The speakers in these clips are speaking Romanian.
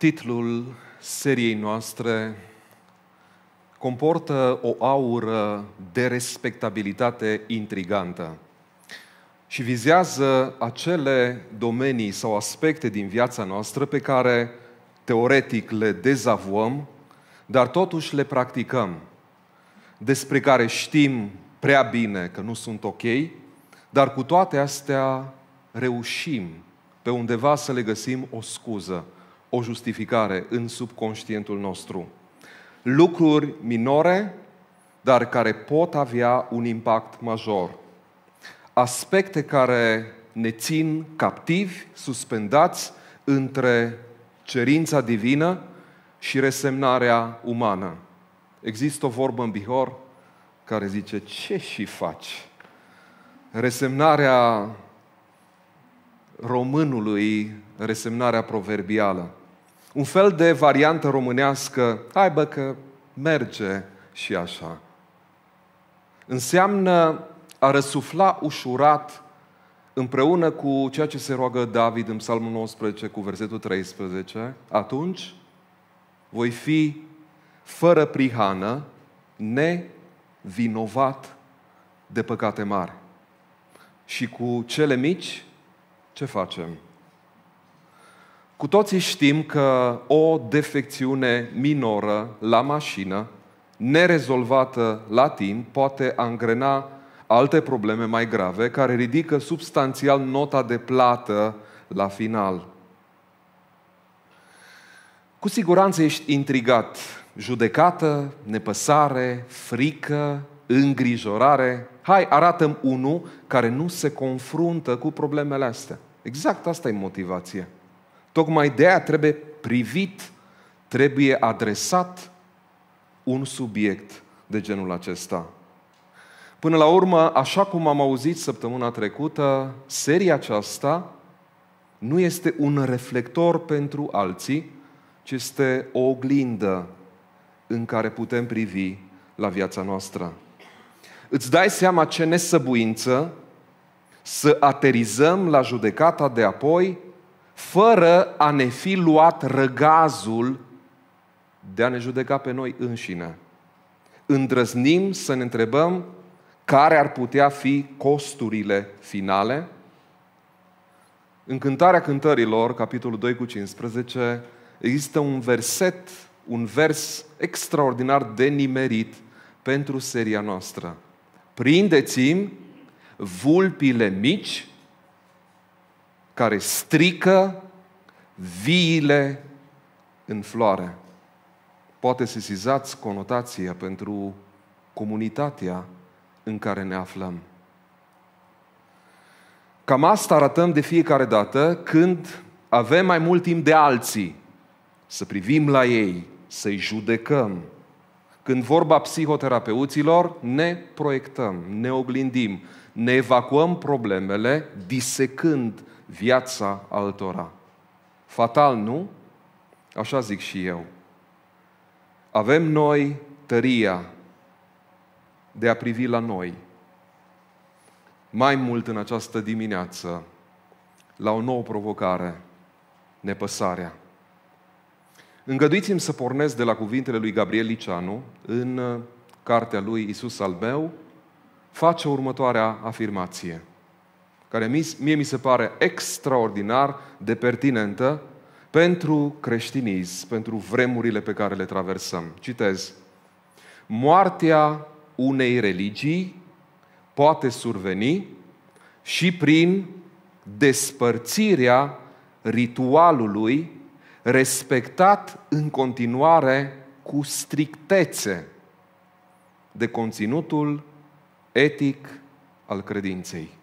Titlul seriei noastre comportă o aură de respectabilitate intrigantă și vizează acele domenii sau aspecte din viața noastră pe care teoretic le dezavuăm, dar totuși le practicăm, despre care știm prea bine că nu sunt ok, dar cu toate astea reușim pe undeva să le găsim o scuză – o justificare în subconștientul nostru. Lucruri minore, dar care pot avea un impact major. Aspecte care ne țin captivi, suspendați între cerința divină și resemnarea umană. Există o vorbă în Bihor care zice, ce și faci? Resemnarea românului, resemnarea proverbială. Un fel de variantă românească, hai bă că merge și așa. Înseamnă a răsufla ușurat împreună cu ceea ce se roagă David în Psalmul 19 cu versetul 13, atunci voi fi fără prihană, nevinovat de păcate mari. Și cu cele mici, ce facem? Cu toții știm că o defecțiune minoră la mașină, nerezolvată la timp, poate angrena alte probleme mai grave care ridică substanțial nota de plată la final. Cu siguranță ești intrigat. Judecată, nepăsare, frică, îngrijorare. Hai, arată-mi unul care nu se confruntă cu problemele astea. Exact asta e motivația. Tocmai de aia trebuie privit, trebuie adresat un subiect de genul acesta. Până la urmă, așa cum am auzit săptămâna trecută, seria aceasta nu este un reflector pentru alții, ci este o oglindă în care putem privi la viața noastră. Îți dai seama ce nesăbuință să aterizăm la judecata de apoi fără a ne fi luat răgazul de a ne judeca pe noi înșine. Îndrăznim să ne întrebăm care ar putea fi costurile finale. În cântarea cântărilor, capitolul 2 cu 15, există un verset, un vers extraordinar de nimerit pentru seria noastră. Prindeți-mi vulpile mici care strică viile în floare. Poate să sesizați conotația pentru comunitatea în care ne aflăm. Cam asta arătăm de fiecare dată când avem mai mult timp de alții, să privim la ei, să-i judecăm. Când vorba psihoterapeuților, ne proiectăm, ne oglindim, ne evacuăm problemele, disecând viața altora. Fatal, nu? Așa zic și eu. Avem noi tăria de a privi la noi, mai mult în această dimineață, la o nouă provocare, nepăsarea. Îngăduiți-mi să pornesc de la cuvintele lui Gabriel Liceanu în uh, cartea lui Isus al meu, face următoarea afirmație – care mie mi se pare extraordinar de pertinentă pentru creștinism, pentru vremurile pe care le traversăm. Citez. Moartea unei religii poate surveni și prin despărțirea ritualului respectat în continuare cu strictețe de conținutul etic al credinței.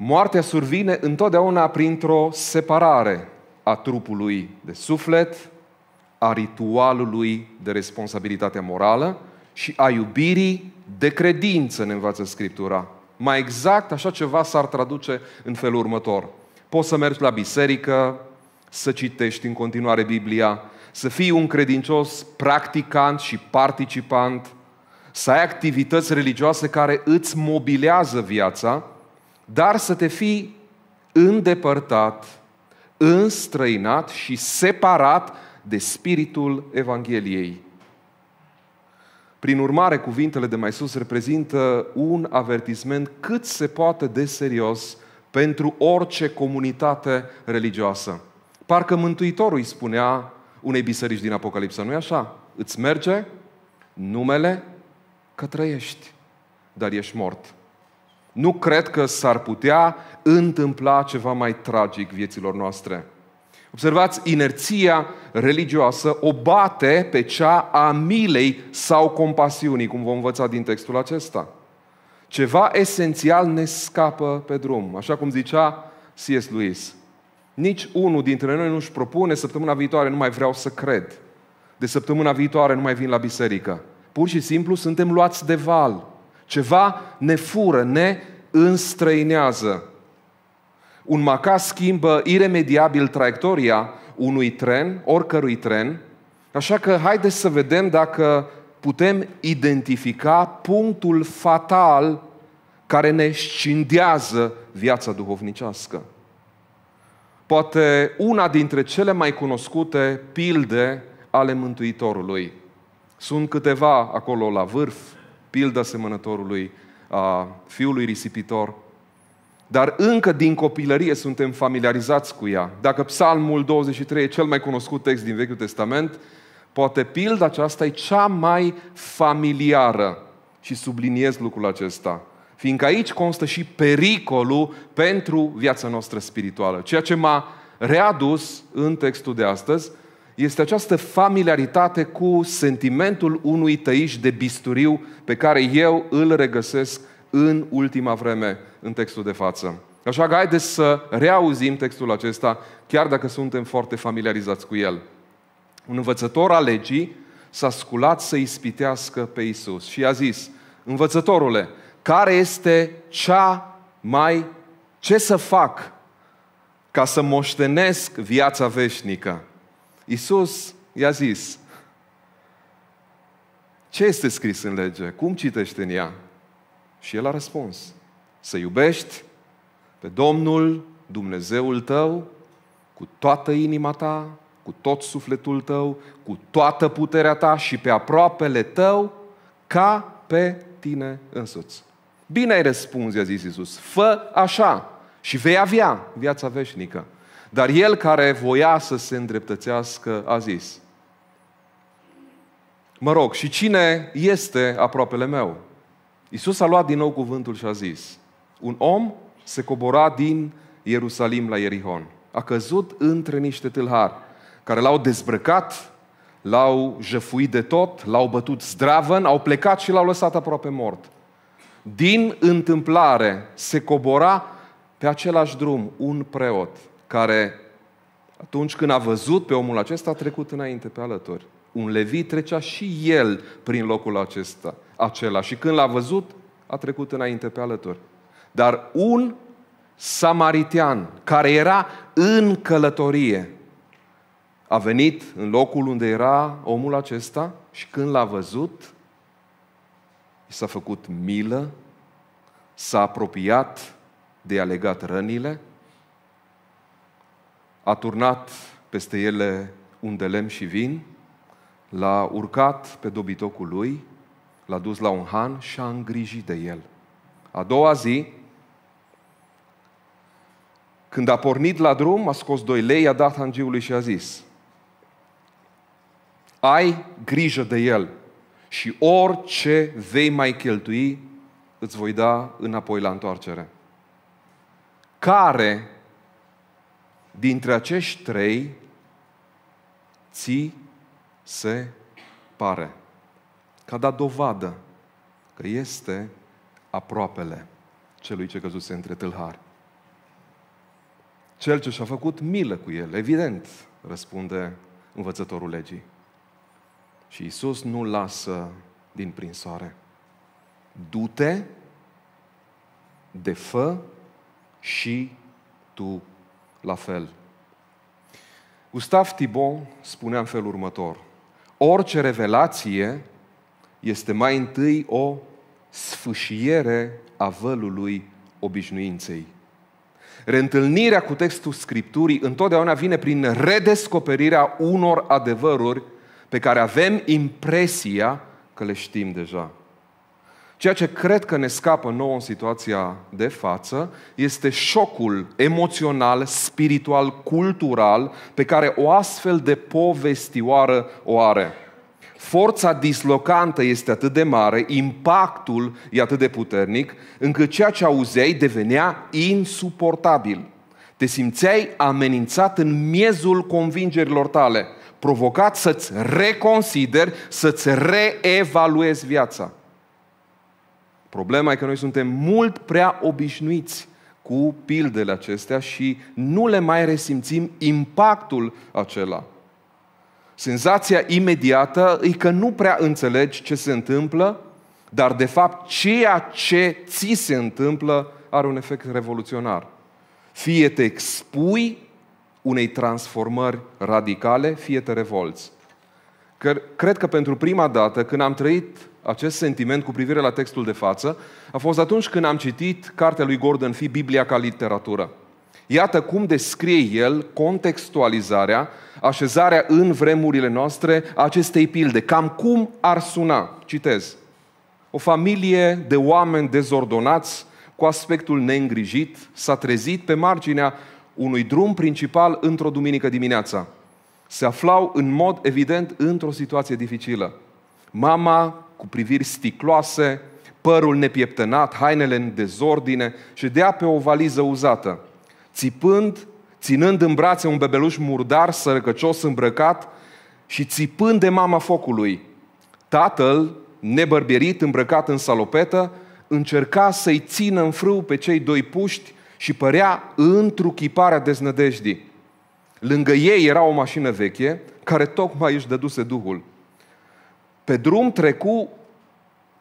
Moartea survine întotdeauna printr-o separare a trupului de suflet, a ritualului de responsabilitate morală și a iubirii de credință, ne învață Scriptura. Mai exact, așa ceva s-ar traduce în felul următor. Poți să mergi la biserică, să citești în continuare Biblia, să fii un credincios practicant și participant, să ai activități religioase care îți mobilează viața, dar să te fii îndepărtat, înstrăinat și separat de spiritul Evangheliei. Prin urmare, cuvintele de mai sus reprezintă un avertisment cât se poate de serios pentru orice comunitate religioasă. Parcă Mântuitorul îi spunea unei biserici din Apocalipsa, nu-i așa? Îți merge numele că trăiești, dar ești mort nu cred că s-ar putea întâmpla ceva mai tragic vieților noastre. Observați, inerția religioasă o bate pe cea a milei sau compasiunii, cum vom învăța din textul acesta. Ceva esențial ne scapă pe drum, așa cum zicea C.S. Lewis. Nici unul dintre noi nu-și propune săptămâna viitoare nu mai vreau să cred. De săptămâna viitoare nu mai vin la biserică. Pur și simplu suntem luați de val. Ceva ne fură, ne înstrăinează. Un macas schimbă iremediabil traiectoria unui tren, oricărui tren, așa că haideți să vedem dacă putem identifica punctul fatal care ne scindează viața duhovnicească. Poate una dintre cele mai cunoscute pilde ale Mântuitorului. Sunt câteva acolo la vârf, pilda semănătorului, a fiului risipitor. Dar încă din copilărie suntem familiarizați cu ea. Dacă Psalmul 23 e cel mai cunoscut text din Vechiul Testament, poate pilda aceasta e cea mai familiară. Și subliniez lucrul acesta. Fiindcă aici constă și pericolul pentru viața noastră spirituală. Ceea ce m-a readus în textul de astăzi, este această familiaritate cu sentimentul unui tăiș de bisturiu pe care eu îl regăsesc în ultima vreme în textul de față. Așa că haideți să reauzim textul acesta, chiar dacă suntem foarte familiarizați cu el. Un învățător al legii s-a sculat să ispitească pe Isus și a zis, învățătorule, care este cea mai, ce să fac ca să moștenesc viața veșnică? Iisus i-a zis, ce este scris în lege? Cum citești în ea? Și el a răspuns, să iubești pe Domnul, Dumnezeul tău, cu toată inima ta, cu tot sufletul tău, cu toată puterea ta și pe aproapele tău, ca pe tine însuți. Bine ai răspuns, i-a zis Iisus, fă așa și vei avea viața veșnică. Dar el care voia să se îndreptățească a zis, mă rog, și cine este aproapele meu? Iisus a luat din nou cuvântul și a zis, un om se cobora din Ierusalim la Ierihon. A căzut între niște tâlhari care l-au dezbrăcat, l-au jăfuit de tot, l-au bătut zdravăn, au plecat și l-au lăsat aproape mort. Din întâmplare se cobora pe același drum un preot care atunci când a văzut pe omul acesta, a trecut înainte pe alături. Un levit trecea și el prin locul acesta, acela și când l-a văzut, a trecut înainte pe alături. Dar un samaritian care era în călătorie a venit în locul unde era omul acesta și când l-a văzut, i s-a făcut milă, s-a apropiat de a legat rănile a turnat peste ele un de lemn și vin, l-a urcat pe dobitocul lui, l-a dus la un han și a îngrijit de el. A doua zi, când a pornit la drum, a scos doi lei, i-a dat hangiului și a zis, ai grijă de el și orice vei mai cheltui, îți voi da înapoi la întoarcere. Care dintre acești trei, ți se pare. Că a dat dovadă că este aproapele celui ce căzuse între tâlhari. Cel ce și-a făcut milă cu el, evident, răspunde învățătorul legii. Și Isus nu lasă din prinsoare. Du-te, defă și tu la fel. Gustav Thibault spunea în felul următor. Orice revelație este mai întâi o sfâșiere a vălului obișnuinței. Reîntâlnirea cu textul Scripturii întotdeauna vine prin redescoperirea unor adevăruri pe care avem impresia că le știm deja. Ceea ce cred că ne scapă nouă în situația de față este șocul emoțional, spiritual, cultural pe care o astfel de povestioară o are. Forța dislocantă este atât de mare, impactul e atât de puternic, încât ceea ce auzeai devenea insuportabil. Te simțeai amenințat în miezul convingerilor tale, provocat să-ți reconsideri, să-ți reevaluezi viața. Problema e că noi suntem mult prea obișnuiți cu pildele acestea și nu le mai resimțim impactul acela. Senzația imediată e că nu prea înțelegi ce se întâmplă, dar de fapt ceea ce ți se întâmplă are un efect revoluționar. Fie te expui unei transformări radicale, fie te revolți. Cred că pentru prima dată, când am trăit acest sentiment cu privire la textul de față a fost atunci când am citit cartea lui Gordon Fee, Biblia ca literatură. Iată cum descrie el contextualizarea, așezarea în vremurile noastre a acestei pilde. Cam cum ar suna, citez, o familie de oameni dezordonați, cu aspectul neîngrijit, s-a trezit pe marginea unui drum principal într-o duminică dimineața. Se aflau în mod evident într-o situație dificilă. Mama cu priviri sticloase, părul nepieptănat, hainele în dezordine și dea pe o valiză uzată. Țipând, ținând în brațe un bebeluș murdar, sărăcăcios, îmbrăcat și țipând de mama focului. Tatăl, nebărbierit, îmbrăcat în salopetă, încerca să-i țină în frâu pe cei doi puști și părea într-o chiparea deznădejdii. Lângă ei era o mașină veche care tocmai își dăduse duhul. Pe drum trecu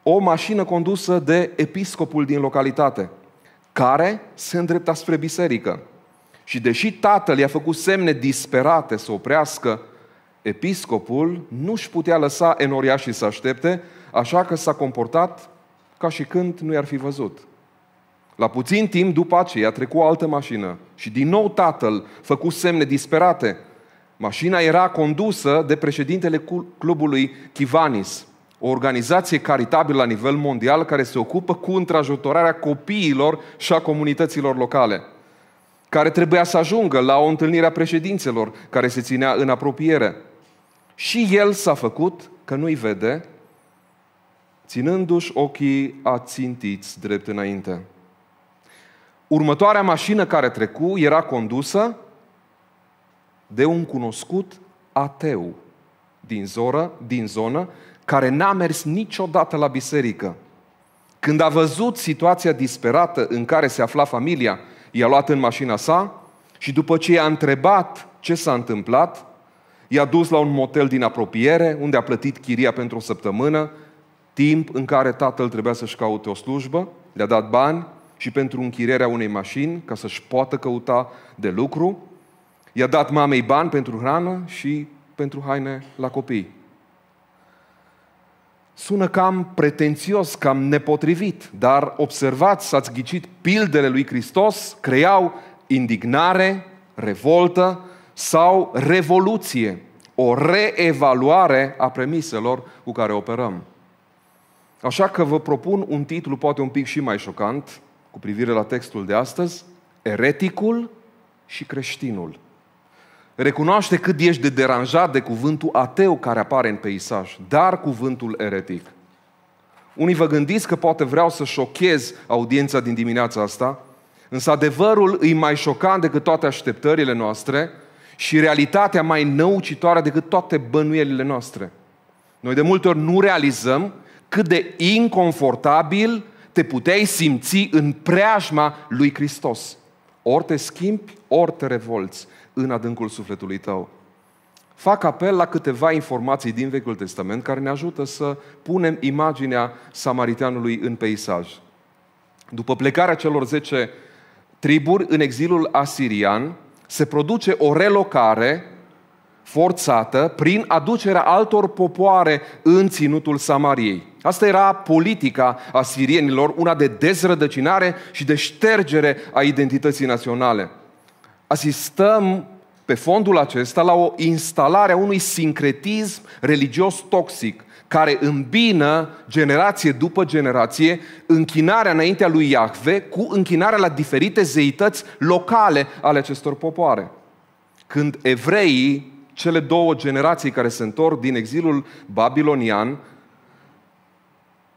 o mașină condusă de episcopul din localitate, care se îndrepta spre biserică. Și deși tatăl i-a făcut semne disperate să oprească, episcopul nu-și putea lăsa enoriașii să aștepte, așa că s-a comportat ca și când nu i-ar fi văzut. La puțin timp după aceea trecu o altă mașină și din nou tatăl făcu semne disperate. Mașina era condusă de președintele clubului Kivanis, o organizație caritabilă la nivel mondial care se ocupă cu întrajutorarea copiilor și a comunităților locale, care trebuia să ajungă la o întâlnire a președințelor care se ținea în apropiere. Și el s-a făcut că nu-i vede, ținându-și ochii ațintiți drept înainte. Următoarea mașină care trecu era condusă de un cunoscut ateu din, zoră, din zonă care n-a mers niciodată la biserică. Când a văzut situația disperată în care se afla familia, i-a luat în mașina sa și după ce i-a întrebat ce s-a întâmplat, i-a dus la un motel din apropiere, unde a plătit chiria pentru o săptămână, timp în care tatăl trebuia să-și caute o slujbă, le-a dat bani și pentru închirierea unei mașini, ca să-și poată căuta de lucru, I-a dat mamei bani pentru hrană și pentru haine la copii. Sună cam pretențios, cam nepotrivit, dar observați, s-ați ghicit, pildele lui Hristos creau indignare, revoltă sau revoluție, o reevaluare a premiselor cu care operăm. Așa că vă propun un titlu poate un pic și mai șocant cu privire la textul de astăzi, Ereticul și creștinul. Recunoaște cât ești de deranjat de cuvântul ateu care apare în peisaj, dar cuvântul eretic. Unii vă gândiți că poate vreau să șochez audiența din dimineața asta, însă adevărul îi mai șocant decât toate așteptările noastre și realitatea mai năucitoare decât toate bănuielile noastre. Noi de multe ori nu realizăm cât de inconfortabil te puteai simți în preajma lui Hristos. Ori te schimbi, ori te revolți în adâncul sufletului tău. Fac apel la câteva informații din Vechiul Testament care ne ajută să punem imaginea samariteanului în peisaj. După plecarea celor 10 triburi în exilul asirian, se produce o relocare forțată prin aducerea altor popoare în ținutul Samariei. Asta era politica asirienilor, una de dezrădăcinare și de ștergere a identității naționale asistăm pe fondul acesta la o instalare a unui sincretism religios toxic care îmbină generație după generație închinarea înaintea lui Iahve cu închinarea la diferite zeități locale ale acestor popoare. Când evreii, cele două generații care se întorc din exilul babilonian,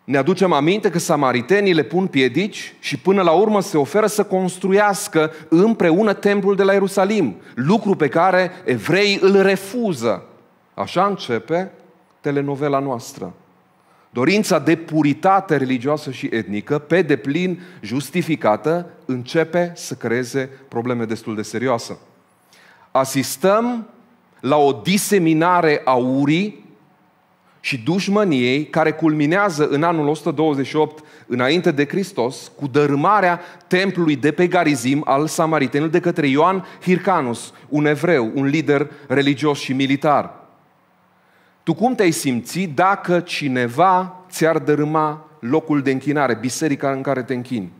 ne aducem aminte că samaritenii le pun piedici și până la urmă se oferă să construiască împreună templul de la Ierusalim, lucru pe care evreii îl refuză. Așa începe telenovela noastră. Dorința de puritate religioasă și etnică, pe deplin justificată, începe să creeze probleme destul de serioase. Asistăm la o diseminare a urii și dușmăniei care culminează în anul 128 înainte de Hristos cu dărâmarea templului de pe Garizim al Samaritenului de către Ioan Hircanus, un evreu, un lider religios și militar. Tu cum te-ai simți dacă cineva ți-ar dărâma locul de închinare, biserica în care te închini?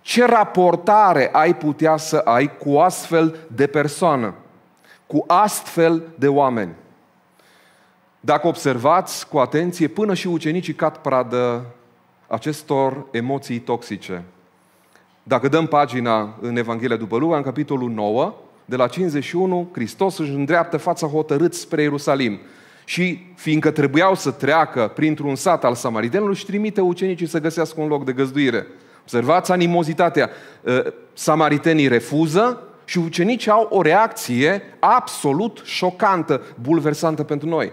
Ce raportare ai putea să ai cu astfel de persoană, cu astfel de oameni? Dacă observați cu atenție, până și ucenicii cad pradă acestor emoții toxice. Dacă dăm pagina în Evanghelia după Luca, în capitolul 9, de la 51, Hristos își îndreaptă fața hotărât spre Ierusalim. Și fiindcă trebuiau să treacă printr-un sat al samaritenilor, își trimite ucenicii să găsească un loc de găzduire. Observați animozitatea. Ă, samaritenii refuză și ucenicii au o reacție absolut șocantă, bulversantă pentru noi.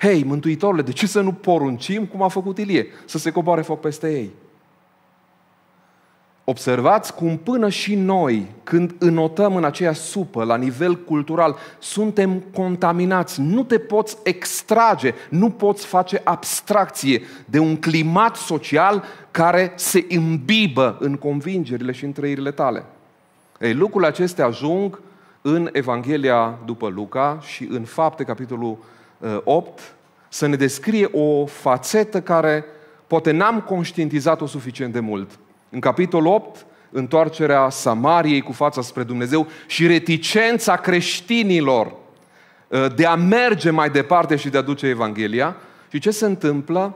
Hei, Mântuitorule, de ce să nu poruncim cum a făcut Ilie? Să se coboare foc peste ei. Observați cum până și noi, când înotăm în aceea supă, la nivel cultural, suntem contaminați. Nu te poți extrage, nu poți face abstracție de un climat social care se imbibă în convingerile și în trăirile tale. Ei, lucrurile acestea ajung în Evanghelia după Luca și în Fapte, capitolul 8 uh, să ne descrie o fațetă care poate n-am conștientizat-o suficient de mult. În capitolul 8, întoarcerea Samariei cu fața spre Dumnezeu și reticența creștinilor uh, de a merge mai departe și de a duce Evanghelia. Și ce se întâmplă?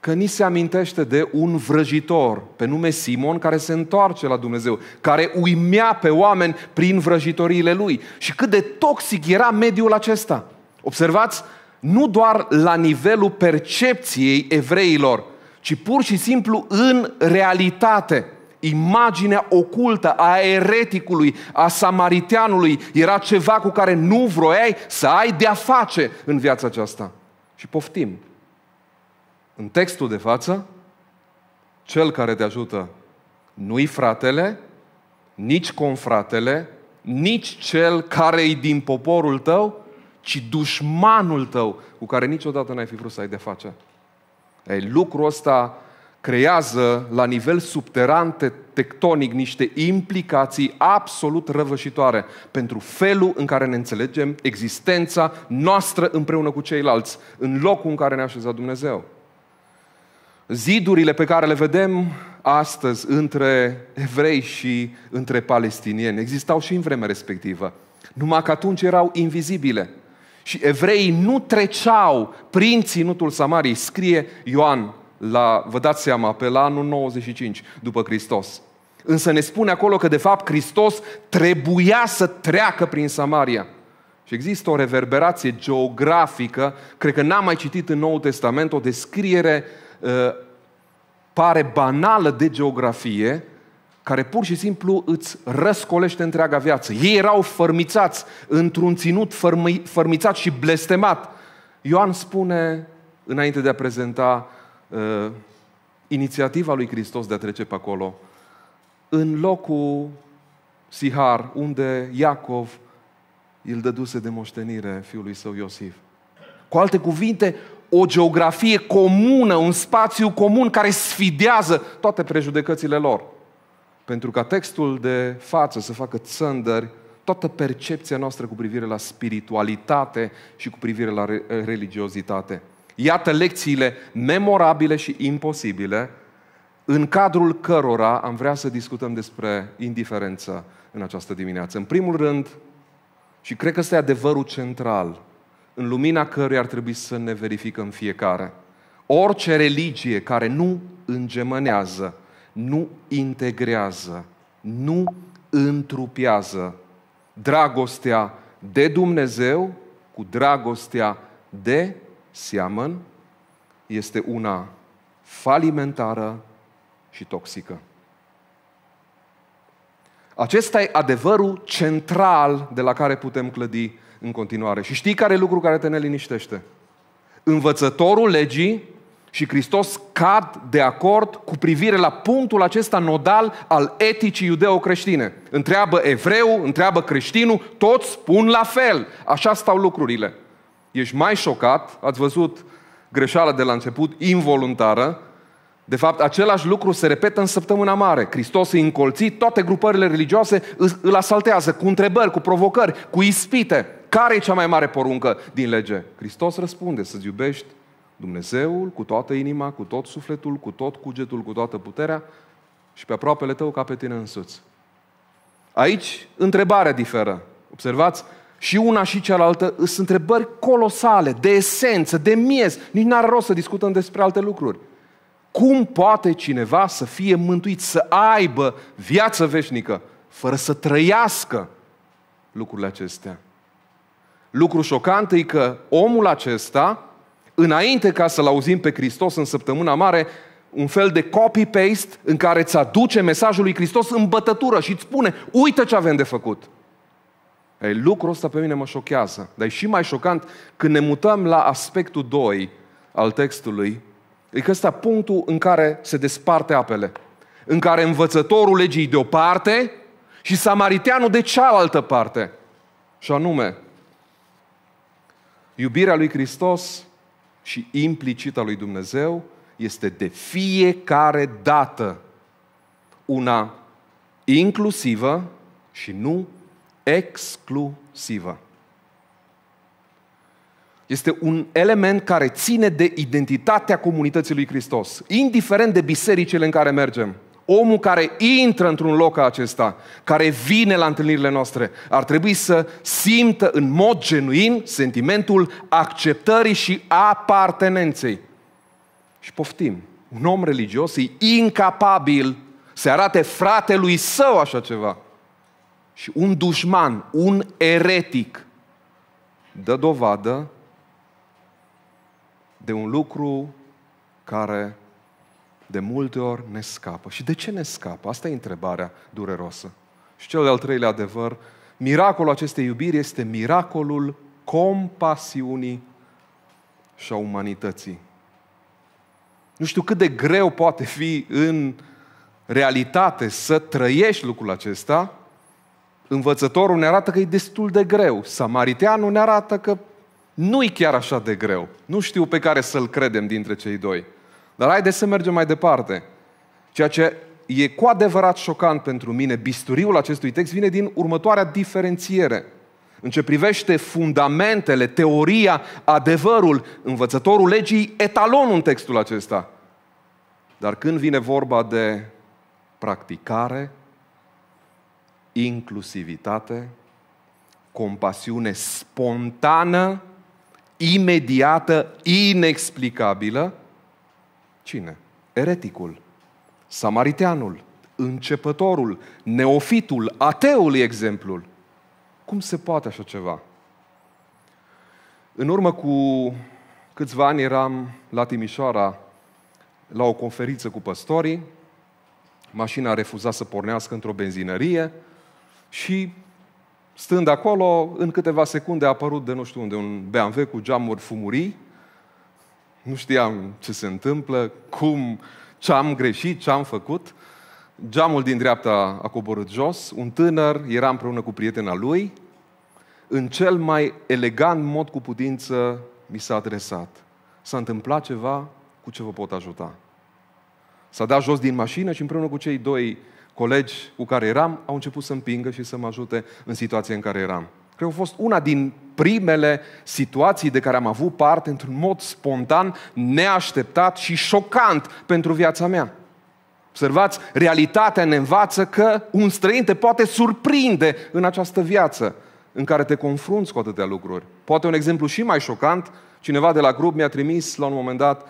Că ni se amintește de un vrăjitor pe nume Simon care se întoarce la Dumnezeu, care uimea pe oameni prin vrăjitoriile lui. Și cât de toxic era mediul acesta. Observați, nu doar la nivelul percepției evreilor, ci pur și simplu în realitate. Imaginea ocultă a ereticului, a samariteanului era ceva cu care nu vroiai să ai de-a face în viața aceasta. Și poftim. În textul de față, cel care te ajută nu-i fratele, nici confratele, nici cel care i din poporul tău, ci dușmanul tău cu care niciodată n-ai fi vrut să ai de face. Ei, lucrul ăsta creează la nivel subteran tectonic niște implicații absolut răvășitoare pentru felul în care ne înțelegem existența noastră împreună cu ceilalți, în locul în care ne-a așezat Dumnezeu. Zidurile pe care le vedem astăzi între evrei și între palestinieni existau și în vremea respectivă, numai că atunci erau invizibile – și evreii nu treceau prin ținutul Samariei, scrie Ioan, la, vă dați seama, pe la anul 95 după Hristos. Însă ne spune acolo că de fapt Hristos trebuia să treacă prin Samaria. Și există o reverberație geografică, cred că n-am mai citit în Noul Testament o descriere uh, pare banală de geografie, care pur și simplu îți răscolește întreaga viață. Ei erau fărmițați într-un ținut fărmi, fărmițat și blestemat. Ioan spune, înainte de a prezenta uh, inițiativa lui Hristos de a trece pe acolo, în locul Sihar, unde Iacov îl dăduse de moștenire fiului său Iosif. Cu alte cuvinte, o geografie comună, un spațiu comun care sfidează toate prejudecățile lor pentru ca textul de față să facă țândări toată percepția noastră cu privire la spiritualitate și cu privire la re- eh, religiozitate. Iată lecțiile memorabile și imposibile în cadrul cărora am vrea să discutăm despre indiferență în această dimineață. În primul rând, și cred că este adevărul central, în lumina căruia ar trebui să ne verificăm fiecare. Orice religie care nu îngemănează nu integrează, nu întrupează dragostea de Dumnezeu cu dragostea de seamăn este una falimentară și toxică. Acesta e adevărul central de la care putem clădi în continuare. Și știi care e lucru care te neliniștește? Învățătorul legii și Hristos cad de acord cu privire la punctul acesta nodal al eticii iudeo-creștine. Întreabă evreu, întreabă creștinul, toți spun la fel. Așa stau lucrurile. Ești mai șocat, ați văzut greșeala de la început, involuntară. De fapt, același lucru se repetă în săptămâna mare. Hristos îi încolți. toate grupările religioase îl asaltează cu întrebări, cu provocări, cu ispite. Care e cea mai mare poruncă din lege? Hristos răspunde să-ți iubești Dumnezeul cu toată inima, cu tot sufletul, cu tot cugetul, cu toată puterea și pe aproapele tău ca pe tine însuți. Aici întrebarea diferă. Observați? Și una și cealaltă sunt întrebări colosale, de esență, de miez. Nici n-ar rost să discutăm despre alte lucruri. Cum poate cineva să fie mântuit, să aibă viață veșnică, fără să trăiască lucrurile acestea? Lucru șocant e că omul acesta, înainte ca să-L auzim pe Hristos în săptămâna mare, un fel de copy-paste în care îți aduce mesajul lui Hristos în bătătură și îți spune, uite ce avem de făcut. Ei, lucrul ăsta pe mine mă șochează, dar e și mai șocant când ne mutăm la aspectul 2 al textului, e că ăsta punctul în care se desparte apele, în care învățătorul legii de o parte și samariteanul de cealaltă parte. Și anume, iubirea lui Hristos și implicit al lui Dumnezeu este de fiecare dată una inclusivă și nu exclusivă. Este un element care ține de identitatea comunității lui Hristos, indiferent de bisericile în care mergem omul care intră într-un loc ca acesta, care vine la întâlnirile noastre, ar trebui să simtă în mod genuin sentimentul acceptării și apartenenței. Și poftim, un om religios e incapabil să arate fratelui său așa ceva. Și un dușman, un eretic, dă dovadă de un lucru care de multe ori ne scapă. Și de ce ne scapă? Asta e întrebarea dureroasă. Și cel de-al treilea adevăr, miracolul acestei iubiri este miracolul compasiunii și a umanității. Nu știu cât de greu poate fi în realitate să trăiești lucrul acesta. Învățătorul ne arată că e destul de greu. Samariteanul ne arată că nu e chiar așa de greu. Nu știu pe care să-l credem dintre cei doi. Dar haideți să mergem mai departe. Ceea ce e cu adevărat șocant pentru mine, bisturiul acestui text vine din următoarea diferențiere. În ce privește fundamentele, teoria, adevărul, învățătorul legii, etalonul în textul acesta. Dar când vine vorba de practicare, inclusivitate, compasiune spontană, imediată, inexplicabilă, Cine? Ereticul, samariteanul, începătorul, neofitul, ateul e exemplul. Cum se poate așa ceva? În urmă cu câțiva ani eram la Timișoara la o conferință cu păstorii, mașina refuza să pornească într-o benzinărie și stând acolo, în câteva secunde a apărut de nu știu unde un BMW cu geamuri fumurii nu știam ce se întâmplă, cum, ce am greșit, ce am făcut. Geamul din dreapta a coborât jos, un tânăr era împreună cu prietena lui, în cel mai elegant mod cu putință mi s-a adresat. S-a întâmplat ceva, cu ce vă pot ajuta? S-a dat jos din mașină și împreună cu cei doi colegi cu care eram, au început să împingă și să mă ajute în situația în care eram. Cred că a fost una din primele situații de care am avut parte într-un mod spontan, neașteptat și șocant pentru viața mea. Observați, realitatea ne învață că un străin te poate surprinde în această viață în care te confrunți cu atâtea lucruri. Poate un exemplu și mai șocant, cineva de la grup mi-a trimis la un moment dat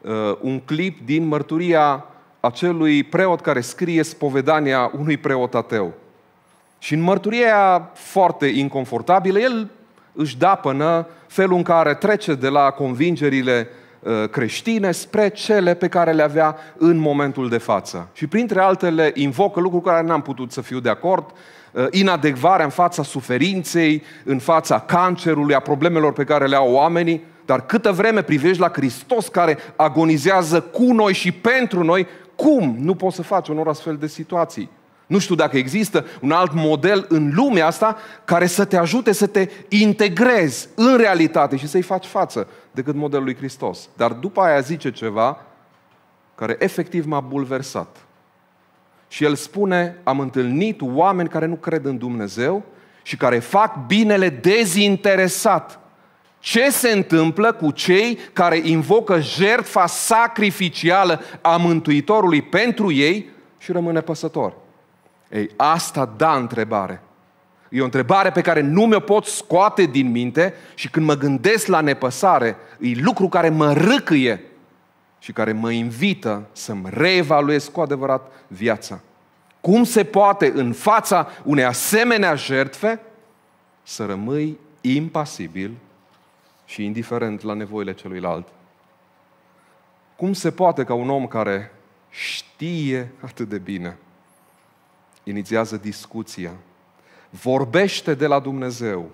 uh, un clip din mărturia acelui preot care scrie spovedania unui preot ateu. Și în mărturia foarte inconfortabilă, el își până felul în care trece de la convingerile uh, creștine spre cele pe care le avea în momentul de față. Și printre altele invocă lucruri care n-am putut să fiu de acord, uh, inadecvarea în fața suferinței, în fața cancerului, a problemelor pe care le au oamenii, dar câtă vreme privești la Hristos care agonizează cu noi și pentru noi, cum nu poți să faci unor astfel de situații? Nu știu dacă există un alt model în lumea asta care să te ajute să te integrezi în realitate și să-i faci față decât modelul lui Hristos. Dar după aia zice ceva care efectiv m-a bulversat. Și el spune, am întâlnit oameni care nu cred în Dumnezeu și care fac binele dezinteresat. Ce se întâmplă cu cei care invocă jertfa sacrificială a Mântuitorului pentru ei și rămâne păsători? Ei, asta da întrebare. E o întrebare pe care nu mi-o pot scoate din minte și când mă gândesc la nepăsare, e lucru care mă râcâie și care mă invită să-mi reevaluez cu adevărat viața. Cum se poate în fața unei asemenea jertfe să rămâi impasibil și indiferent la nevoile celuilalt? Cum se poate ca un om care știe atât de bine inițiază discuția, vorbește de la Dumnezeu,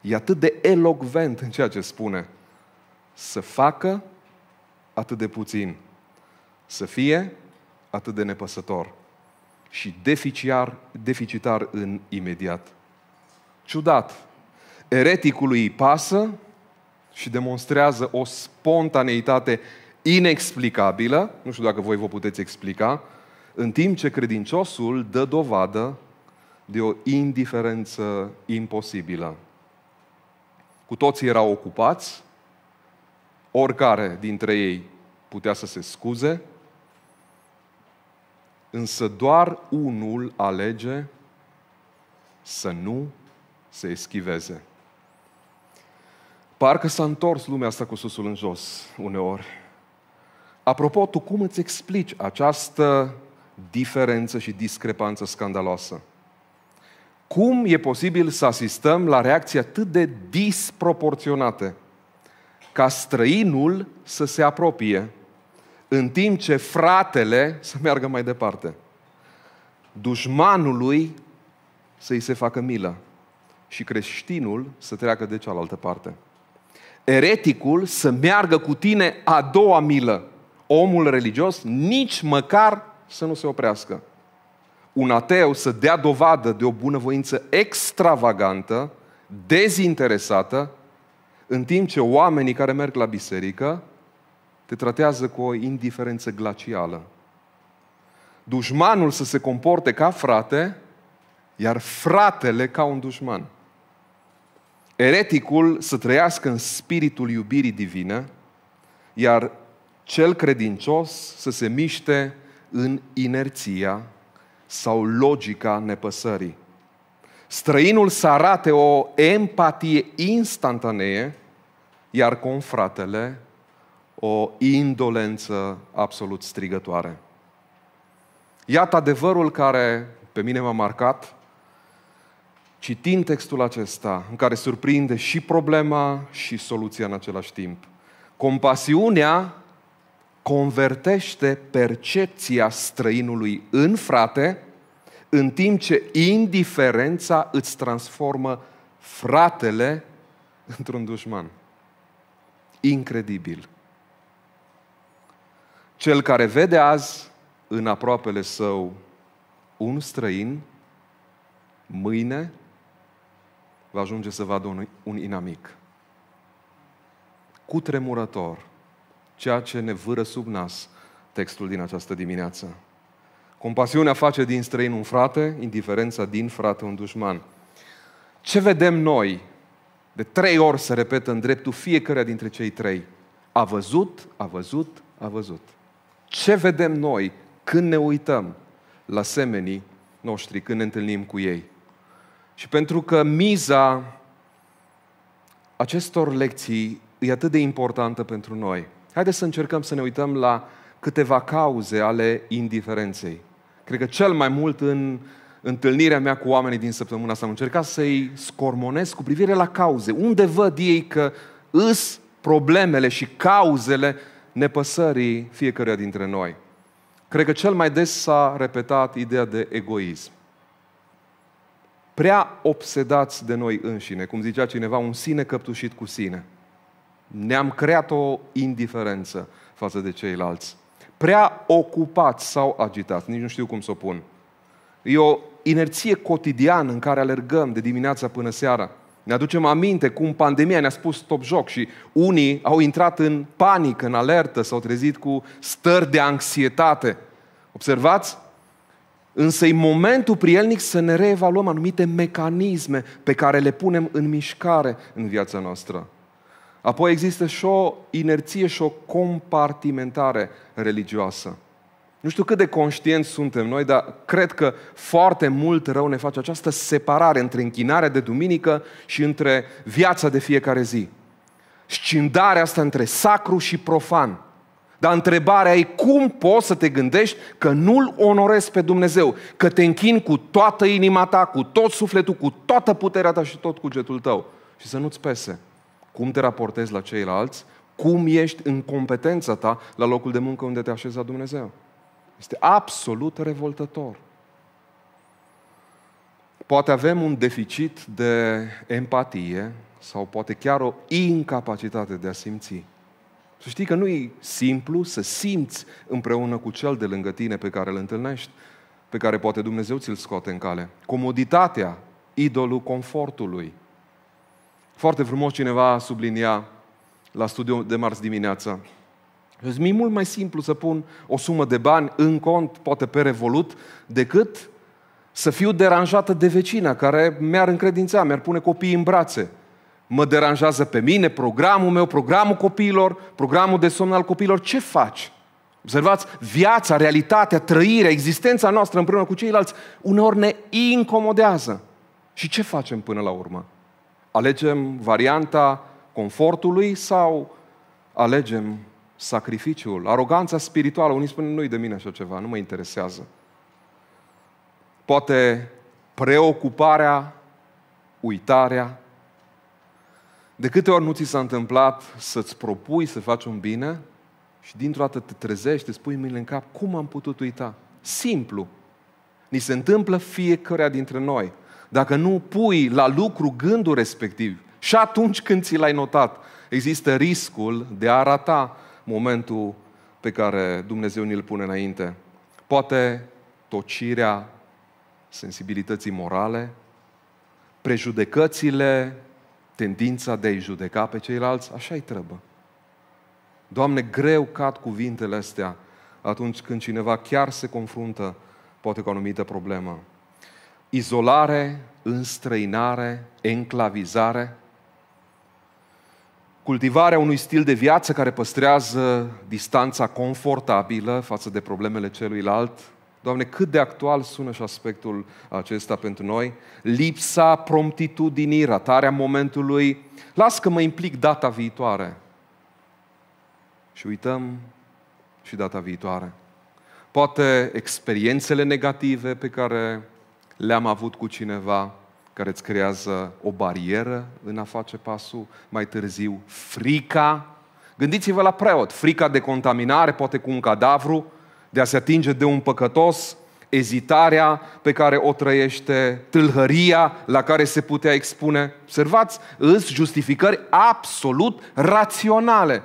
e atât de elogvent în ceea ce spune, să facă atât de puțin, să fie atât de nepăsător și deficiar, deficitar în imediat. Ciudat, ereticului îi pasă și demonstrează o spontaneitate inexplicabilă, nu știu dacă voi vă puteți explica, în timp ce credinciosul dă dovadă de o indiferență imposibilă. Cu toții erau ocupați, oricare dintre ei putea să se scuze, însă doar unul alege să nu se eschiveze. Parcă s-a întors lumea asta cu susul în jos uneori. Apropo, tu cum îți explici această diferență și discrepanță scandaloasă. Cum e posibil să asistăm la reacții atât de disproporționate ca străinul să se apropie, în timp ce fratele să meargă mai departe? Dușmanului să-i se facă milă și creștinul să treacă de cealaltă parte. Ereticul să meargă cu tine a doua milă. Omul religios nici măcar să nu se oprească. Un ateu să dea dovadă de o bunăvoință extravagantă, dezinteresată, în timp ce oamenii care merg la biserică te tratează cu o indiferență glacială. Dușmanul să se comporte ca frate, iar fratele ca un dușman. Ereticul să trăiască în spiritul iubirii divine, iar cel credincios să se miște în inerția sau logica nepăsării. Străinul să arate o empatie instantanee, iar confratele o indolență absolut strigătoare. Iată adevărul care pe mine m-a marcat, citind textul acesta, în care surprinde și problema și soluția în același timp. Compasiunea convertește percepția străinului în frate, în timp ce indiferența îți transformă fratele într-un dușman. Incredibil. Cel care vede azi în aproapele său un străin, mâine va ajunge să vadă un, inamic. Cu tremurător ceea ce ne vâră sub nas textul din această dimineață. Compasiunea face din străin un frate, indiferența din frate un dușman. Ce vedem noi? De trei ori se repetă în dreptul fiecare dintre cei trei. A văzut, a văzut, a văzut. Ce vedem noi când ne uităm la semenii noștri, când ne întâlnim cu ei? Și pentru că miza acestor lecții e atât de importantă pentru noi – Haideți să încercăm să ne uităm la câteva cauze ale indiferenței. Cred că cel mai mult în întâlnirea mea cu oamenii din săptămâna asta am încercat să-i scormonesc cu privire la cauze. Unde văd ei că îs problemele și cauzele nepăsării fiecăruia dintre noi. Cred că cel mai des s-a repetat ideea de egoism. Prea obsedați de noi înșine, cum zicea cineva, un sine căptușit cu sine – ne-am creat o indiferență față de ceilalți. Prea ocupați sau agitați, nici nu știu cum să o pun. E o inerție cotidiană în care alergăm de dimineața până seara. Ne aducem aminte cum pandemia ne-a spus stop joc și unii au intrat în panică, în alertă, s-au trezit cu stări de anxietate. Observați? Însă e momentul prielnic să ne reevaluăm anumite mecanisme pe care le punem în mișcare în viața noastră. Apoi există și o inerție și o compartimentare religioasă. Nu știu cât de conștienți suntem noi, dar cred că foarte mult rău ne face această separare între închinarea de duminică și între viața de fiecare zi. Scindarea asta între sacru și profan. Dar întrebarea e cum poți să te gândești că nu-L onorezi pe Dumnezeu, că te închin cu toată inima ta, cu tot sufletul, cu toată puterea ta și tot cugetul tău și să nu-ți pese cum te raportezi la ceilalți, cum ești în competența ta la locul de muncă unde te așezi la Dumnezeu. Este absolut revoltător. Poate avem un deficit de empatie sau poate chiar o incapacitate de a simți. Să știi că nu e simplu să simți împreună cu cel de lângă tine pe care îl întâlnești, pe care poate Dumnezeu ți-l scoate în cale. Comoditatea, idolul confortului, foarte frumos cineva sublinia la studiu de marți dimineața. Mi-e mult mai simplu să pun o sumă de bani în cont, poate pe Revolut, decât să fiu deranjată de vecina care mi-ar încredința, mi-ar pune copiii în brațe. Mă deranjează pe mine programul meu, programul copiilor, programul de somn al copiilor. Ce faci? Observați, viața, realitatea, trăirea, existența noastră împreună cu ceilalți uneori ne incomodează. Și ce facem până la urmă? Alegem varianta confortului sau alegem sacrificiul, aroganța spirituală. Unii spun, nu-i de mine așa ceva, nu mă interesează. Poate preocuparea, uitarea. De câte ori nu ți s-a întâmplat să-ți propui să faci un bine și dintr-o dată te trezești, te spui mâinile în cap, cum am putut uita? Simplu. Ni se întâmplă fiecare dintre noi dacă nu pui la lucru gândul respectiv și atunci când ți l-ai notat, există riscul de a rata momentul pe care Dumnezeu ni-l pune înainte. Poate tocirea sensibilității morale, prejudecățile, tendința de a-i judeca pe ceilalți, așa-i treabă. Doamne, greu cad cuvintele astea atunci când cineva chiar se confruntă poate cu o anumită problemă. Izolare, înstrăinare, enclavizare, cultivarea unui stil de viață care păstrează distanța confortabilă față de problemele celuilalt. Doamne, cât de actual sună și aspectul acesta pentru noi. Lipsa promptitudinii, ratarea momentului. Las că mă implic data viitoare. Și uităm și data viitoare. Poate experiențele negative pe care le-am avut cu cineva care îți creează o barieră în a face pasul, mai târziu frica. Gândiți-vă la preot, frica de contaminare, poate cu un cadavru, de a se atinge de un păcătos, ezitarea pe care o trăiește, tâlhăria la care se putea expune. Observați, îs justificări absolut raționale,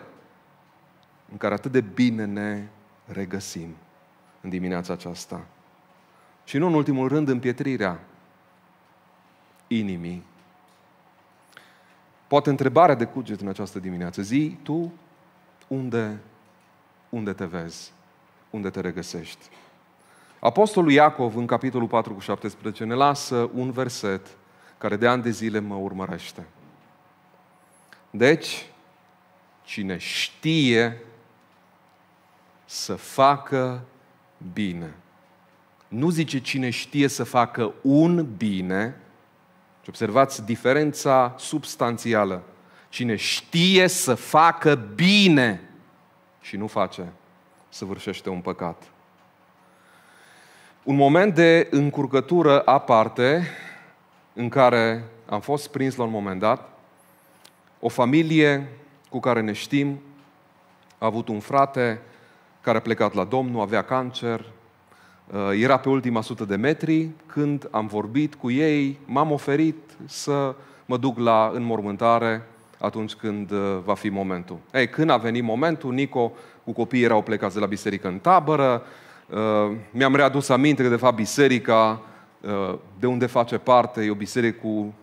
în care atât de bine ne regăsim în dimineața aceasta. Și nu în ultimul rând, împietrirea inimii. Poate întrebarea de cuget în această dimineață. Zi, tu, unde, unde te vezi? Unde te regăsești? Apostolul Iacov, în capitolul 4 cu 17, ne lasă un verset care de ani de zile mă urmărește. Deci, cine știe să facă bine nu zice cine știe să facă un bine, și observați diferența substanțială. Cine știe să facă bine și nu face, săvârșește un păcat. Un moment de încurcătură aparte, în care am fost prins la un moment dat, o familie cu care ne știm, a avut un frate care a plecat la Domnul, avea cancer, Uh, era pe ultima sută de metri când am vorbit cu ei, m-am oferit să mă duc la înmormântare atunci când uh, va fi momentul. Ei, când a venit momentul, Nico cu copiii erau plecați de la biserică în tabără, uh, mi-am readus aminte că, de fapt, biserica de unde face parte e o biserică cu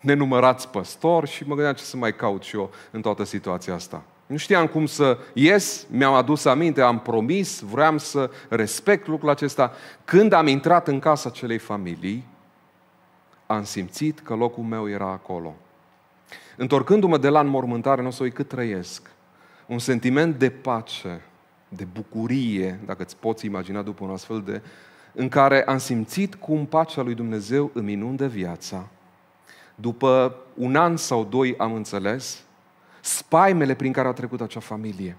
nenumărați păstori și mă gândeam ce să mai caut și eu în toată situația asta. Nu știam cum să ies, mi-am adus aminte, am promis, vreau să respect lucrul acesta. Când am intrat în casa acelei familii, am simțit că locul meu era acolo. Întorcându-mă de la înmormântare, nu o să uit cât trăiesc. Un sentiment de pace, de bucurie, dacă îți poți imagina după un astfel de... în care am simțit cum pacea lui Dumnezeu îmi inundă viața. După un an sau doi am înțeles spaimele prin care a trecut acea familie.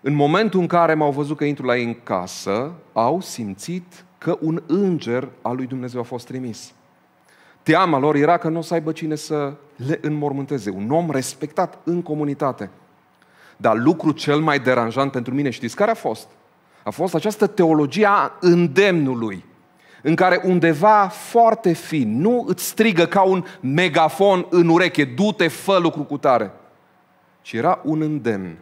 În momentul în care m-au văzut că intru la ei în casă, au simțit că un înger al lui Dumnezeu a fost trimis. Teama lor era că nu o să aibă cine să le înmormânteze. Un om respectat în comunitate. Dar lucru cel mai deranjant pentru mine, știți care a fost? A fost această teologie a îndemnului, în care undeva foarte fin, nu îți strigă ca un megafon în ureche, du-te, fă lucru cu tare ci era un îndemn.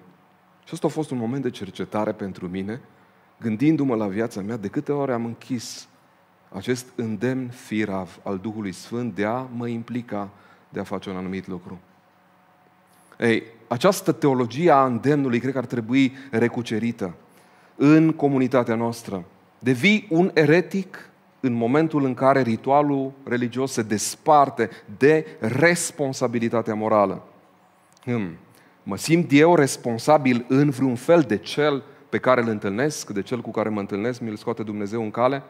Și asta a fost un moment de cercetare pentru mine, gândindu-mă la viața mea, de câte ori am închis acest îndemn firav al Duhului Sfânt de a mă implica, de a face un anumit lucru. Ei, această teologie a îndemnului cred că ar trebui recucerită în comunitatea noastră. Devii un eretic în momentul în care ritualul religios se desparte de responsabilitatea morală. Hmm. Mă simt eu responsabil în vreun fel de cel pe care îl întâlnesc, de cel cu care mă întâlnesc, mi-l scoate Dumnezeu în cale?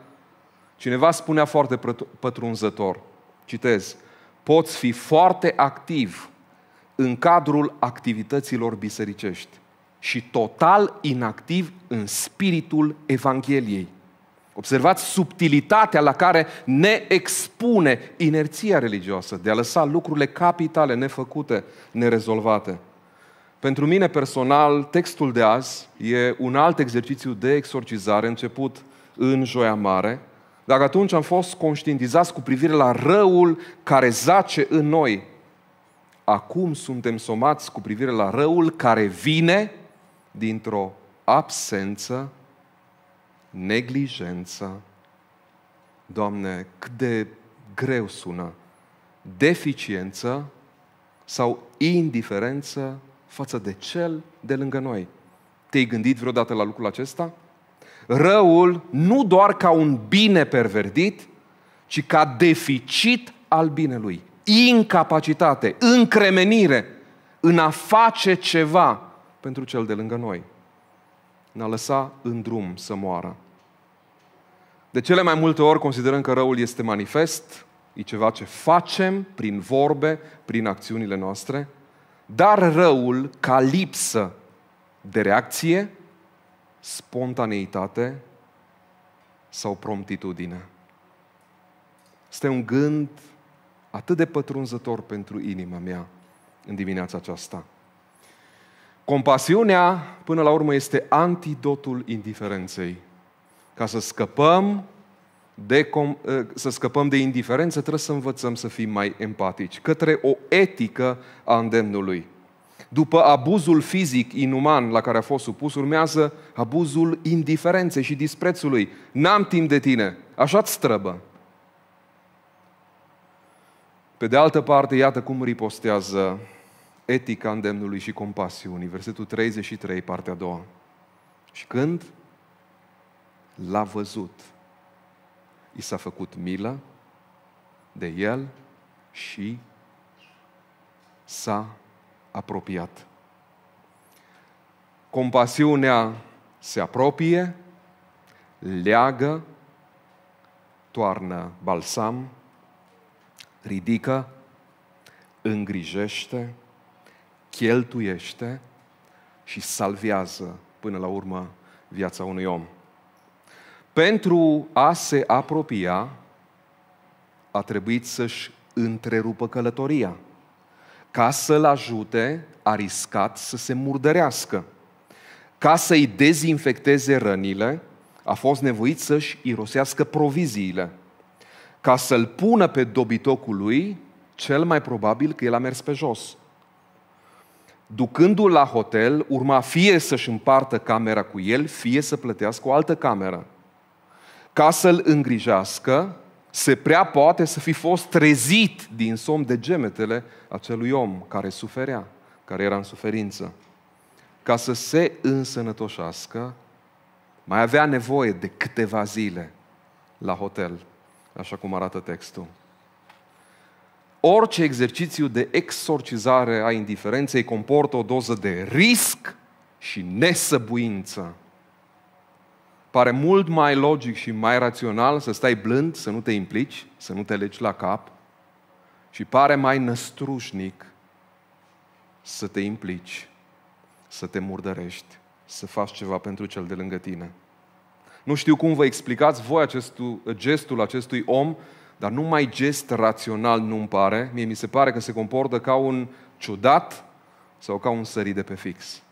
Cineva spunea foarte pătrunzător, citez, poți fi foarte activ în cadrul activităților bisericești și total inactiv în spiritul Evangheliei. Observați subtilitatea la care ne expune inerția religioasă de a lăsa lucrurile capitale, nefăcute, nerezolvate. Pentru mine personal, textul de azi e un alt exercițiu de exorcizare început în Joia Mare, dar atunci am fost conștientizați cu privire la răul care zace în noi. Acum suntem somați cu privire la răul care vine dintr-o absență, neglijență. Doamne, cât de greu sună. Deficiență sau indiferență față de cel de lângă noi. Te-ai gândit vreodată la lucrul acesta? Răul nu doar ca un bine perverdit, ci ca deficit al binelui. Incapacitate, încremenire în a face ceva pentru cel de lângă noi. În a lăsa în drum să moară. De cele mai multe ori considerăm că răul este manifest, e ceva ce facem prin vorbe, prin acțiunile noastre, dar răul, ca lipsă de reacție, spontaneitate sau promptitudine. Este un gând atât de pătrunzător pentru inima mea în dimineața aceasta. Compasiunea, până la urmă, este antidotul indiferenței. Ca să scăpăm de com- ă, să scăpăm de indiferență, trebuie să învățăm să fim mai empatici, către o etică a îndemnului. După abuzul fizic inuman la care a fost supus, urmează abuzul indiferenței și disprețului. N-am timp de tine, așa-ți străbă. Pe de altă parte, iată cum ripostează etica îndemnului și compasiunii, versetul 33, partea a doua. Și când l-a văzut, i s-a făcut milă de el și s-a apropiat. Compasiunea se apropie, leagă, toarnă balsam, ridică, îngrijește, cheltuiește și salvează până la urmă viața unui om pentru a se apropia, a trebuit să-și întrerupă călătoria. Ca să-l ajute, a riscat să se murdărească. Ca să-i dezinfecteze rănile, a fost nevoit să-și irosească proviziile. Ca să-l pună pe dobitocul lui, cel mai probabil că el a mers pe jos. Ducându-l la hotel, urma fie să-și împartă camera cu el, fie să plătească o altă cameră ca să-l îngrijească, se prea poate să fi fost trezit din somn de gemetele acelui om care suferea, care era în suferință. Ca să se însănătoșească, mai avea nevoie de câteva zile la hotel, așa cum arată textul. Orice exercițiu de exorcizare a indiferenței comportă o doză de risc și nesăbuință. Pare mult mai logic și mai rațional să stai blând, să nu te implici, să nu te legi la cap și pare mai năstrușnic să te implici, să te murdărești, să faci ceva pentru cel de lângă tine. Nu știu cum vă explicați voi acestul, gestul acestui om, dar numai gest rațional nu-mi pare. Mie mi se pare că se comportă ca un ciudat sau ca un sărit de pe fix.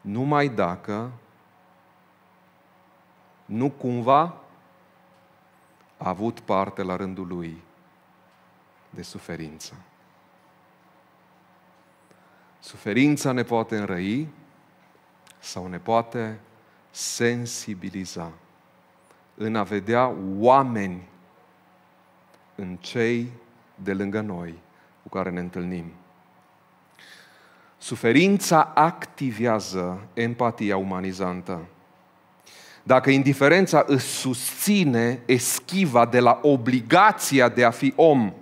Numai dacă nu cumva a avut parte la rândul lui de suferință. Suferința ne poate înrăi sau ne poate sensibiliza în a vedea oameni în cei de lângă noi cu care ne întâlnim. Suferința activează empatia umanizantă. Dacă indiferența îți susține eschiva de la obligația de a fi om,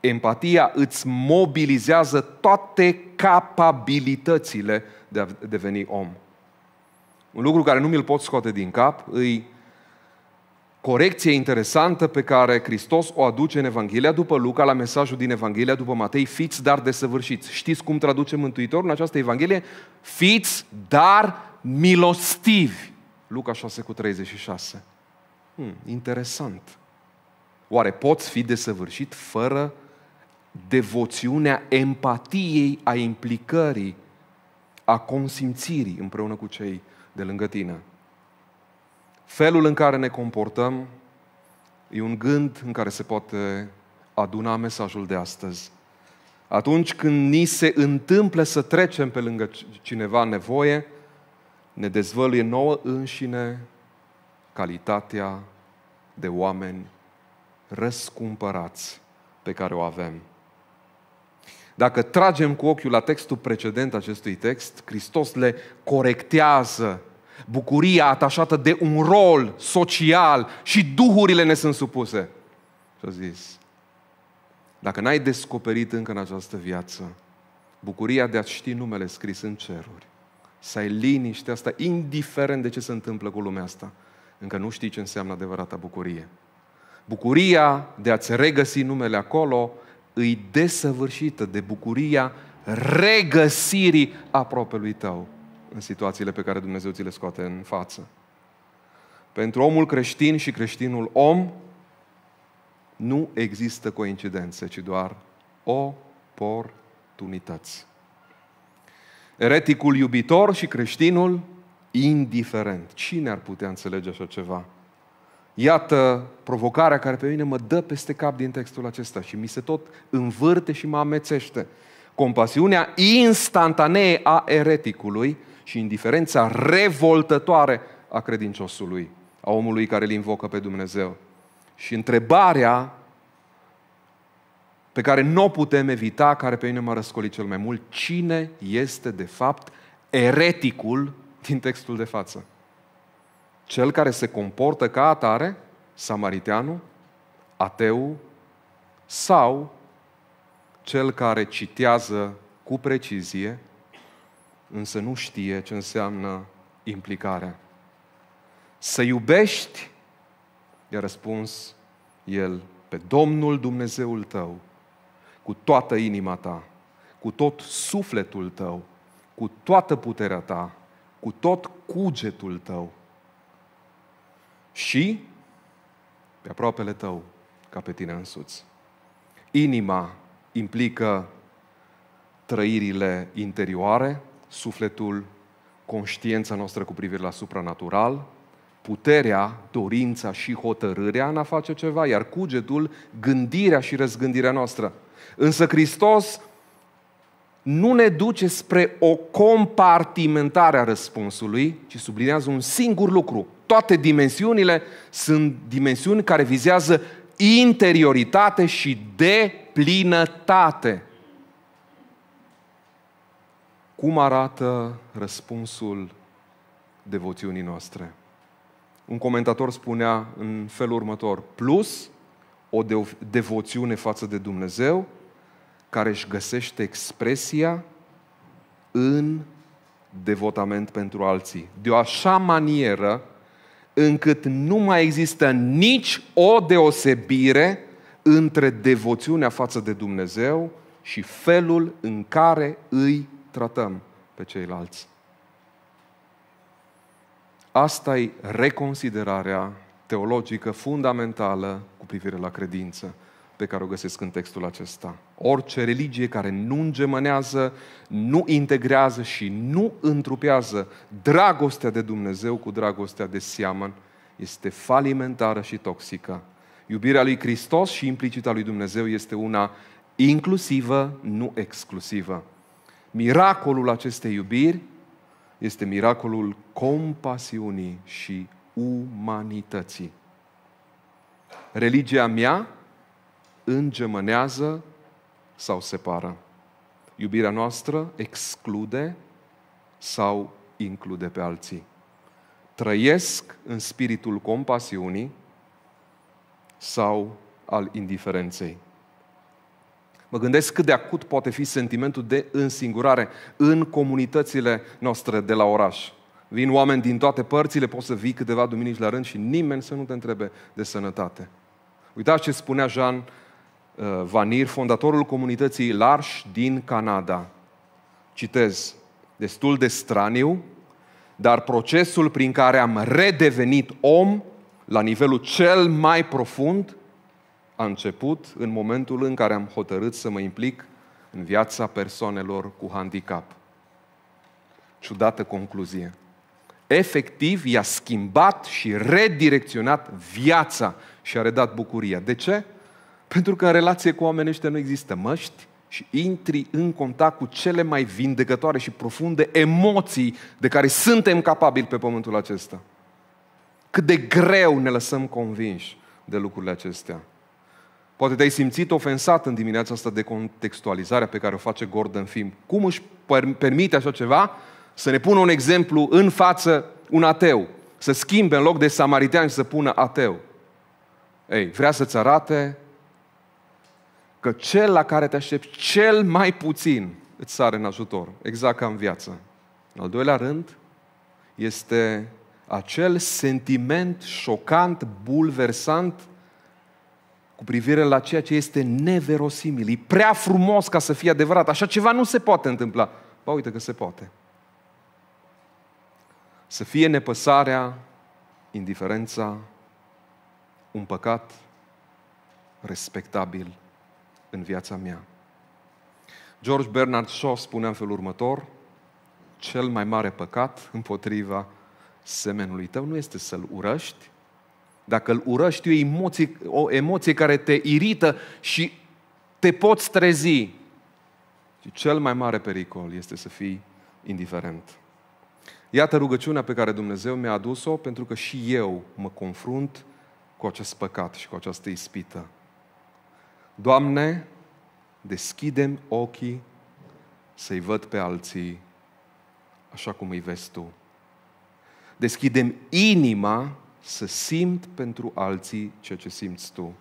empatia îți mobilizează toate capabilitățile de a deveni om. Un lucru care nu mi-l pot scoate din cap îi corecție interesantă pe care Hristos o aduce în Evanghelia după Luca, la mesajul din Evanghelia după Matei, fiți dar desăvârșiți. Știți cum traduce Mântuitorul în această Evanghelie? Fiți dar milostivi. Luca 6 cu 36. Hmm, interesant. Oare poți fi desăvârșit fără devoțiunea empatiei, a implicării, a consimțirii împreună cu cei de lângă tine? Felul în care ne comportăm e un gând în care se poate aduna mesajul de astăzi. Atunci când ni se întâmplă să trecem pe lângă cineva nevoie, ne dezvăluie nouă înșine calitatea de oameni răscumpărați pe care o avem. Dacă tragem cu ochiul la textul precedent acestui text, Hristos le corectează bucuria atașată de un rol social și duhurile ne sunt supuse. Și a zis, dacă n-ai descoperit încă în această viață bucuria de a ști numele scris în ceruri, să ai liniște asta, indiferent de ce se întâmplă cu lumea asta. Încă nu știi ce înseamnă adevărata bucurie. Bucuria de a-ți regăsi numele acolo îi desăvârșită de bucuria regăsirii aproapelui tău în situațiile pe care Dumnezeu ți le scoate în față. Pentru omul creștin și creștinul om nu există coincidențe, ci doar oportunități ereticul iubitor și creștinul indiferent. Cine ar putea înțelege așa ceva? Iată provocarea care pe mine mă dă peste cap din textul acesta și mi se tot învârte și mă amețește. Compasiunea instantanee a ereticului și indiferența revoltătoare a credinciosului, a omului care îl invocă pe Dumnezeu. Și întrebarea pe care nu o putem evita, care pe mine mă răscoli cel mai mult, cine este de fapt ereticul din textul de față. Cel care se comportă ca atare, samariteanul, ateu sau cel care citează cu precizie, însă nu știe ce înseamnă implicarea. Să iubești, i-a răspuns el, pe Domnul Dumnezeul tău cu toată inima ta, cu tot sufletul tău, cu toată puterea ta, cu tot cugetul tău și pe aproapele tău ca pe tine însuți. Inima implică trăirile interioare, sufletul, conștiința noastră cu privire la supranatural, puterea, dorința și hotărârea în a face ceva, iar cugetul, gândirea și răzgândirea noastră. Însă Hristos nu ne duce spre o compartimentare a răspunsului, ci sublinează un singur lucru. Toate dimensiunile sunt dimensiuni care vizează interioritate și deplinătate. Cum arată răspunsul devoțiunii noastre? Un comentator spunea în felul următor, plus o devoțiune față de Dumnezeu care își găsește expresia în devotament pentru alții. De o așa manieră încât nu mai există nici o deosebire între devoțiunea față de Dumnezeu și felul în care îi tratăm pe ceilalți. Asta e reconsiderarea teologică fundamentală cu privire la credință, pe care o găsesc în textul acesta. Orice religie care nu îngemânează, nu integrează și nu întrupează dragostea de Dumnezeu cu dragostea de seamăn, este falimentară și toxică. Iubirea lui Hristos și implicita lui Dumnezeu este una inclusivă, nu exclusivă. Miracolul acestei iubiri este miracolul compasiunii și umanității. Religia mea îngemânează sau separă. Iubirea noastră exclude sau include pe alții. Trăiesc în spiritul compasiunii sau al indiferenței. Mă gândesc cât de acut poate fi sentimentul de însingurare în comunitățile noastre de la oraș. Vin oameni din toate părțile, poți să vii câteva duminici la rând și nimeni să nu te întrebe de sănătate. Uitați ce spunea Jean uh, Vanir, fondatorul comunității Larș din Canada. Citez, destul de straniu, dar procesul prin care am redevenit om la nivelul cel mai profund a început în momentul în care am hotărât să mă implic în viața persoanelor cu handicap. Ciudată concluzie efectiv i-a schimbat și redirecționat viața și a redat bucuria. De ce? Pentru că în relație cu oamenii ăștia nu există măști și intri în contact cu cele mai vindecătoare și profunde emoții de care suntem capabili pe pământul acesta. Cât de greu ne lăsăm convinși de lucrurile acestea. Poate te-ai simțit ofensat în dimineața asta de contextualizarea pe care o face Gordon Fim. Cum își permite așa ceva? să ne pună un exemplu în față un ateu, să schimbe în loc de samaritean și să pună ateu. Ei, vrea să-ți arate că cel la care te aștepți cel mai puțin îți sare în ajutor, exact ca în viață. În al doilea rând, este acel sentiment șocant, bulversant cu privire la ceea ce este neverosimil. E prea frumos ca să fie adevărat. Așa ceva nu se poate întâmpla. Ba uite că se poate. Să fie nepăsarea, indiferența, un păcat respectabil în viața mea. George Bernard Shaw spunea în felul următor, cel mai mare păcat împotriva semenului tău nu este să-l urăști, dacă îl urăști, e emoție, o emoție care te irită și te poți trezi. Și cel mai mare pericol este să fii indiferent. Iată rugăciunea pe care Dumnezeu mi-a adus-o pentru că și eu mă confrunt cu acest păcat și cu această ispită. Doamne, deschidem ochii să-i văd pe alții așa cum îi vezi Tu. Deschidem inima să simt pentru alții ceea ce simți Tu.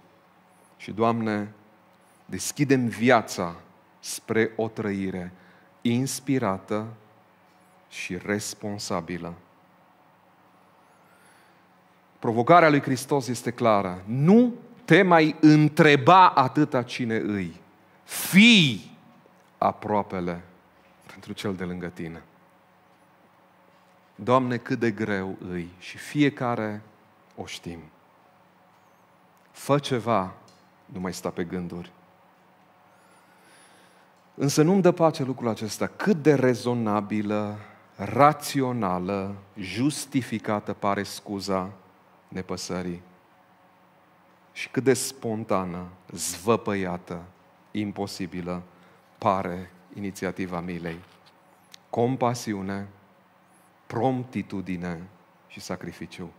Și, Doamne, deschidem viața spre o trăire inspirată și responsabilă. Provocarea lui Hristos este clară. Nu te mai întreba atâta cine îi. Fii aproapele pentru cel de lângă tine. Doamne, cât de greu îi și fiecare o știm. Fă ceva, nu mai sta pe gânduri. Însă nu-mi dă pace lucrul acesta. Cât de rezonabilă rațională, justificată pare scuza nepăsării. Și cât de spontană, zvăpăiată, imposibilă pare inițiativa milei. Compasiune, promptitudine și sacrificiu.